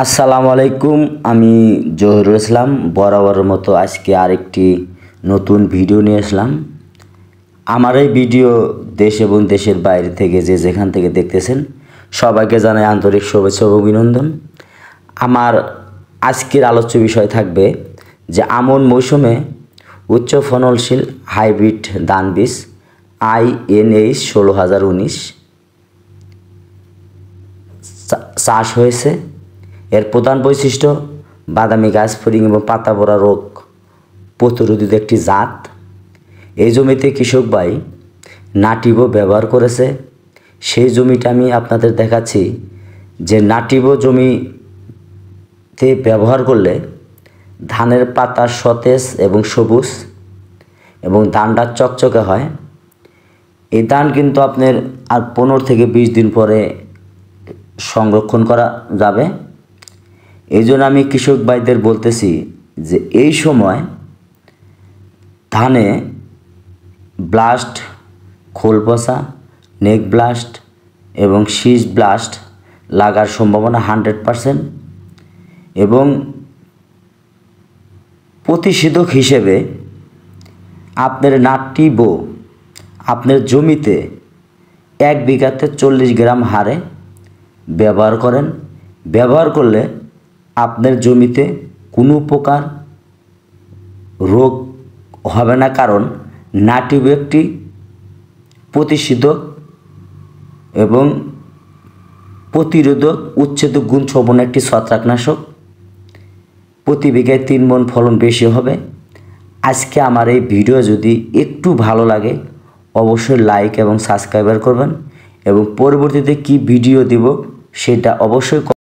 আসসালামু আলাইকুম আমি জহিরুল ইসলাম বরাবরের মতো আজকে আরেকটি নতুন ভিডিও নিয়ে আসলাম আমার এই ভিডিও দেশ এবং দেশের বাইরে থেকে যে যেখান থেকে দেখতেছেন সবাইকে জানাই আন্তরিক শুভেচ্ছা অভিনন্দন আমার আজকের আলোচ্য বিষয় থাকবে যে আমন মৌসুমে উচ্চ ফনলশীল হাইব্রিড দান বীজ এইচ ষোলো হাজার উনিশ চাষ হয়েছে এর প্রধান বৈশিষ্ট্য বাদামি গাছ ফরিং এবং পাতা ভরা রোগ প্রতিরোধিত একটি জাত এই জমিতে কৃষক ভাই নাটিবো ব্যবহার করেছে সেই জমিটা আমি আপনাদের দেখাচ্ছি যে নাটিবো জমিতে ব্যবহার করলে ধানের পাতা সতেজ এবং সবুজ এবং ধানটা চকচকে হয় এই ধান কিন্তু আপনার আর পনেরো থেকে বিশ দিন পরে সংরক্ষণ করা যাবে এই জন্য আমি কৃষক ভাইদের বলতেছি যে এই সময় ধানে ব্লাস্ট খোল পচা নেক ব্লাস্ট এবং শীষ ব্লাস্ট লাগার সম্ভাবনা হান্ড্রেড পারসেন্ট এবং প্রতিষেধক হিসেবে আপনার নাটটি বো আপনার জমিতে এক বিঘাতে চল্লিশ গ্রাম হারে ব্যবহার করেন ব্যবহার করলে আপনার জমিতে কোনো প্রকার রোগ হবে না কারণ নাটিভ একটি প্রতিষেধক এবং প্রতিরোধক উচ্ছেদ গুণ ছবন একটি ছত্রাকনাশক প্রতি বিঘায় তিন মন ফলন বেশি হবে আজকে আমার এই ভিডিও যদি একটু ভালো লাগে অবশ্যই লাইক এবং সাবস্ক্রাইবার করবেন এবং পরবর্তীতে কি ভিডিও দেব সেটা অবশ্যই